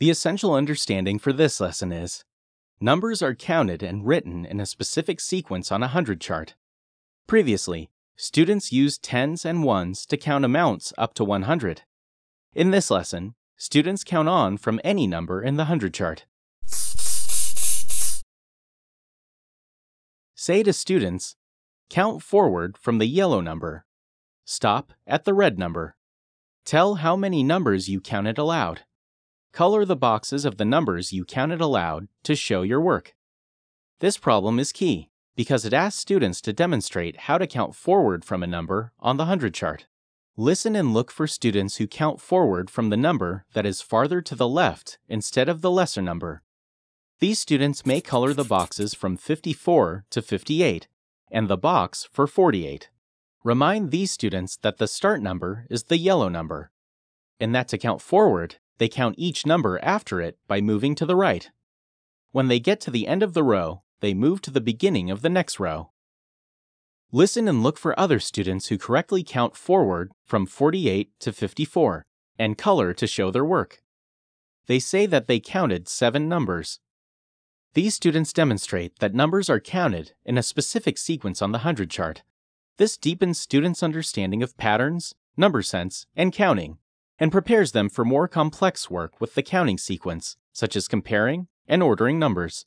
The essential understanding for this lesson is numbers are counted and written in a specific sequence on a 100 chart. Previously, students used tens and ones to count amounts up to 100. In this lesson, students count on from any number in the 100 chart. Say to students, count forward from the yellow number. Stop at the red number. Tell how many numbers you counted aloud. Color the boxes of the numbers you counted aloud to show your work. This problem is key because it asks students to demonstrate how to count forward from a number on the 100 chart. Listen and look for students who count forward from the number that is farther to the left instead of the lesser number. These students may color the boxes from 54 to 58 and the box for 48. Remind these students that the start number is the yellow number and that to count forward, they count each number after it by moving to the right. When they get to the end of the row, they move to the beginning of the next row. Listen and look for other students who correctly count forward from 48 to 54 and color to show their work. They say that they counted seven numbers. These students demonstrate that numbers are counted in a specific sequence on the 100 chart. This deepens students' understanding of patterns, number sense, and counting and prepares them for more complex work with the counting sequence, such as comparing and ordering numbers.